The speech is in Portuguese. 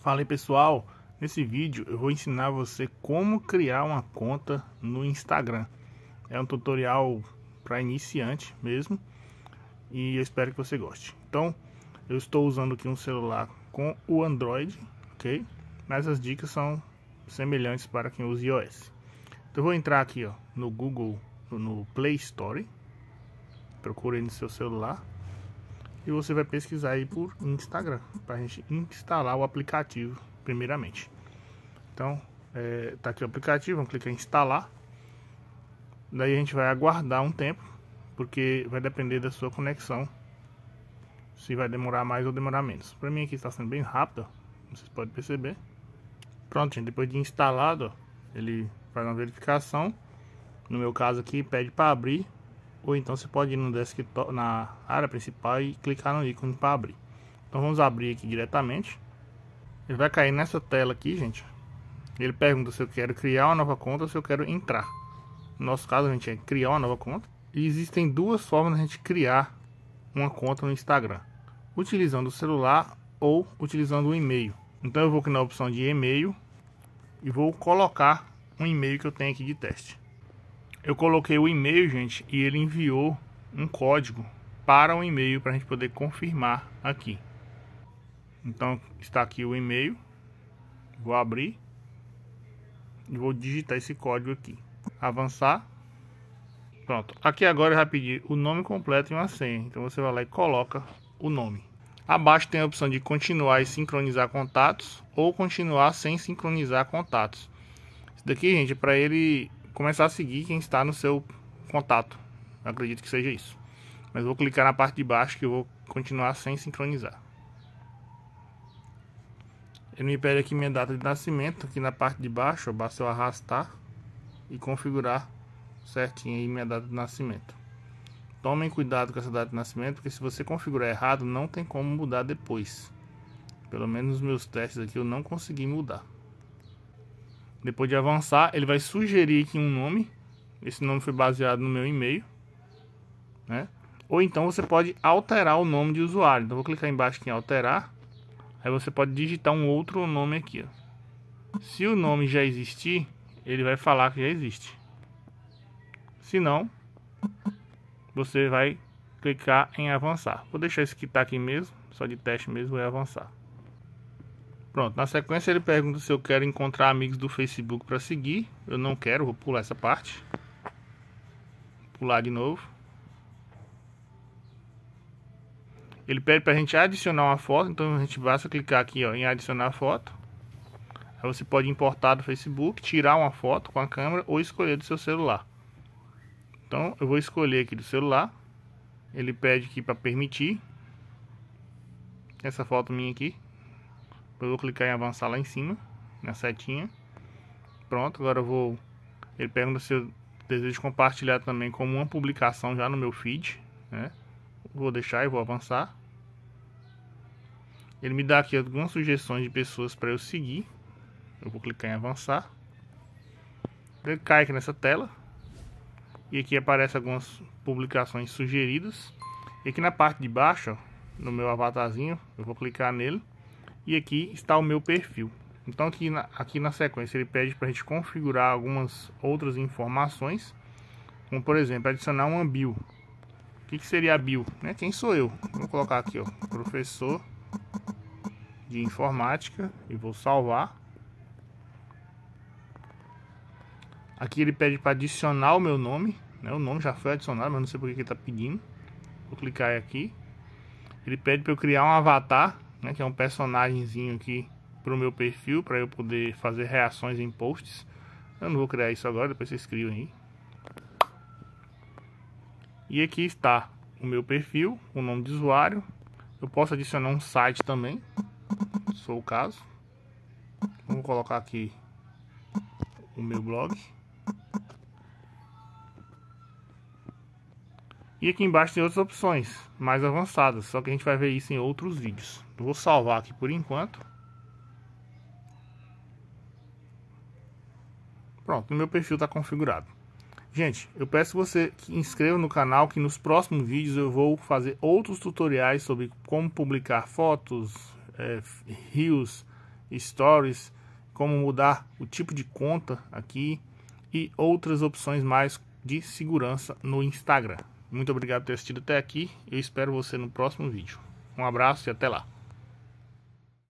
Fala aí pessoal, nesse vídeo eu vou ensinar você como criar uma conta no Instagram. É um tutorial para iniciante mesmo e eu espero que você goste. Então, eu estou usando aqui um celular com o Android, ok? Mas as dicas são semelhantes para quem usa iOS. Então, eu vou entrar aqui ó, no Google, no Play Store, procure no seu celular e você vai pesquisar aí por Instagram para a gente instalar o aplicativo primeiramente. Então, é, tá aqui o aplicativo, vamos clicar em instalar. Daí a gente vai aguardar um tempo, porque vai depender da sua conexão, se vai demorar mais ou demorar menos. Para mim aqui está sendo bem rápido, vocês podem perceber. Pronto, gente, depois de instalado, ele faz uma verificação. No meu caso aqui, pede para abrir ou então você pode ir no desktop, na área principal e clicar no ícone para abrir. Então vamos abrir aqui diretamente. Ele vai cair nessa tela aqui, gente. Ele pergunta se eu quero criar uma nova conta ou se eu quero entrar. No nosso caso, a gente é criar uma nova conta. E existem duas formas de a gente criar uma conta no Instagram. Utilizando o celular ou utilizando o e-mail. Então eu vou aqui na opção de e-mail e vou colocar um e-mail que eu tenho aqui de teste eu coloquei o e-mail, gente, e ele enviou um código para o e-mail para a gente poder confirmar aqui. Então está aqui o e-mail. Vou abrir e vou digitar esse código aqui. Avançar. Pronto. Aqui agora vai pedir o nome completo e uma senha. Então você vai lá e coloca o nome. Abaixo tem a opção de continuar e sincronizar contatos ou continuar sem sincronizar contatos. Isso daqui, gente, é para ele começar a seguir quem está no seu contato. Eu acredito que seja isso. Mas vou clicar na parte de baixo que eu vou continuar sem sincronizar. Ele me pede aqui minha data de nascimento, aqui na parte de baixo, basta eu arrastar e configurar certinho aí minha data de nascimento. Tomem cuidado com essa data de nascimento, porque se você configurar errado, não tem como mudar depois. Pelo menos nos meus testes aqui eu não consegui mudar. Depois de avançar, ele vai sugerir aqui um nome. Esse nome foi baseado no meu e-mail. Né? Ou então você pode alterar o nome de usuário. Então vou clicar embaixo em alterar. Aí você pode digitar um outro nome aqui. Ó. Se o nome já existir, ele vai falar que já existe. Se não, você vai clicar em avançar. Vou deixar esse que está aqui mesmo, só de teste mesmo, é avançar. Pronto, na sequência ele pergunta se eu quero encontrar amigos do Facebook para seguir. Eu não quero, vou pular essa parte. Pular de novo. Ele pede para a gente adicionar uma foto, então a gente basta clicar aqui ó, em adicionar foto. Aí você pode importar do Facebook, tirar uma foto com a câmera ou escolher do seu celular. Então eu vou escolher aqui do celular. Ele pede aqui para permitir essa foto minha aqui. Eu vou clicar em avançar lá em cima, na setinha. Pronto, agora eu vou... Ele pergunta se eu desejo compartilhar também como uma publicação já no meu feed, né? Vou deixar e vou avançar. Ele me dá aqui algumas sugestões de pessoas para eu seguir. Eu vou clicar em avançar. Ele cai aqui nessa tela. E aqui aparece algumas publicações sugeridas. E aqui na parte de baixo, ó, no meu avatarzinho, eu vou clicar nele. E aqui está o meu perfil. Então aqui na, aqui na sequência ele pede para a gente configurar algumas outras informações, como por exemplo adicionar uma bio. O que, que seria a bio? Né? Quem sou eu? Vou colocar aqui, ó, professor de informática e vou salvar. Aqui ele pede para adicionar o meu nome, né? O nome já foi adicionado, mas não sei porque que ele está pedindo. Vou clicar aqui. Ele pede para eu criar um avatar né, que é um personagemzinho aqui para o meu perfil, para eu poder fazer reações em posts. Eu não vou criar isso agora, depois vocês criam aí. E aqui está o meu perfil, o nome de usuário. Eu posso adicionar um site também, se for o caso. Vou colocar aqui o meu blog. E aqui embaixo tem outras opções mais avançadas, só que a gente vai ver isso em outros vídeos. Eu vou salvar aqui por enquanto. Pronto, meu perfil está configurado. Gente, eu peço você que inscreva no canal que nos próximos vídeos eu vou fazer outros tutoriais sobre como publicar fotos, é, stories, como mudar o tipo de conta aqui e outras opções mais de segurança no Instagram. Muito obrigado por ter assistido até aqui. Eu espero você no próximo vídeo. Um abraço e até lá.